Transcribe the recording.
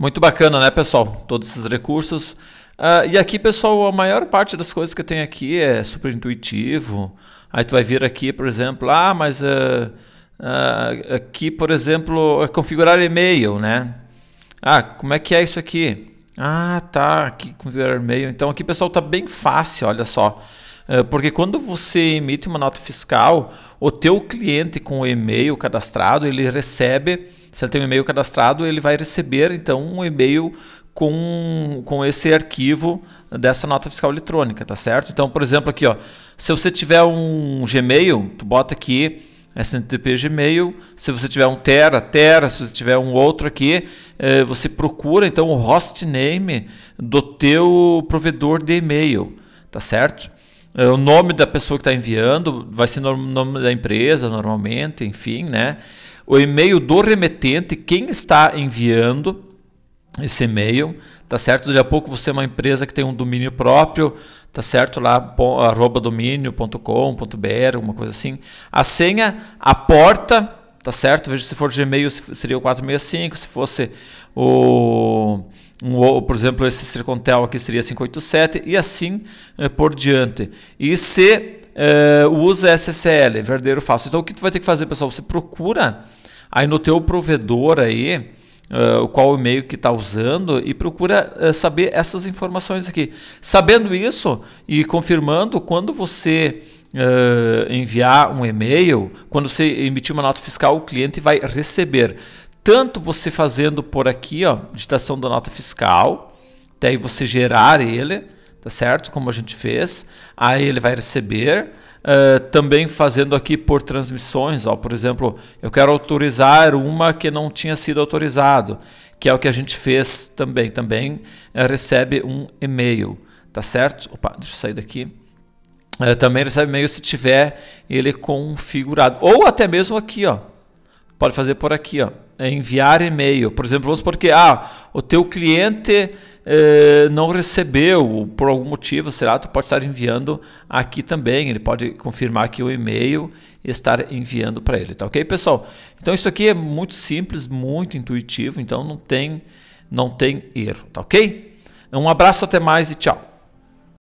Muito bacana, né, pessoal? Todos esses recursos. Uh, e aqui, pessoal, a maior parte das coisas que tem aqui é super intuitivo. Aí tu vai vir aqui, por exemplo, ah, mas uh, uh, aqui, por exemplo, é configurar e-mail, né? Ah, como é que é isso aqui? Ah, tá, aqui configurar e-mail. Então aqui, pessoal, tá bem fácil, olha só. Porque quando você emite uma nota fiscal, o teu cliente com o e-mail cadastrado, ele recebe se ele tem um e-mail cadastrado, ele vai receber então um e-mail com, com esse arquivo dessa nota fiscal eletrônica, tá certo? Então, por exemplo, aqui, ó, se você tiver um Gmail, tu bota aqui é SNTP Gmail. Se você tiver um Tera, Tera. Se você tiver um outro aqui, eh, você procura então o hostname do teu provedor de e-mail, tá certo? É, o nome da pessoa que está enviando, vai ser o nome da empresa normalmente, enfim, né? O e-mail do remetente, quem está enviando esse e-mail, tá certo? Daqui a pouco você é uma empresa que tem um domínio próprio, tá certo? Lá, arroba domínio.com.br, alguma coisa assim. A senha, a porta, tá certo? Veja se for Gmail seria o 465, se fosse o um, por exemplo, esse circuntel aqui seria 587 e assim é, por diante. E eh, se é, usa SSL, é verdadeiro falso. Então o que tu vai ter que fazer, pessoal? Você procura aí no teu provedor aí, Uh, qual e-mail que está usando e procura uh, saber essas informações aqui. Sabendo isso e confirmando, quando você uh, enviar um e-mail, quando você emitir uma nota fiscal, o cliente vai receber tanto você fazendo por aqui, ó, digitação da nota fiscal, daí você gerar ele, tá certo? Como a gente fez, aí ele vai receber. Uh, também fazendo aqui por transmissões, ó, por exemplo, eu quero autorizar uma que não tinha sido autorizado, que é o que a gente fez também. Também recebe um e-mail, tá certo? Opa, deixa eu sair daqui. Uh, também recebe e-mail se tiver ele configurado, ou até mesmo aqui, ó Pode fazer por aqui, ó. É enviar e-mail. Por exemplo, vamos porque ah, o teu cliente eh, não recebeu por algum motivo, será? Tu pode estar enviando aqui também. Ele pode confirmar que o e-mail estar enviando para ele, tá ok, pessoal? Então isso aqui é muito simples, muito intuitivo. Então não tem, não tem erro, tá ok? Um abraço, até mais e tchau.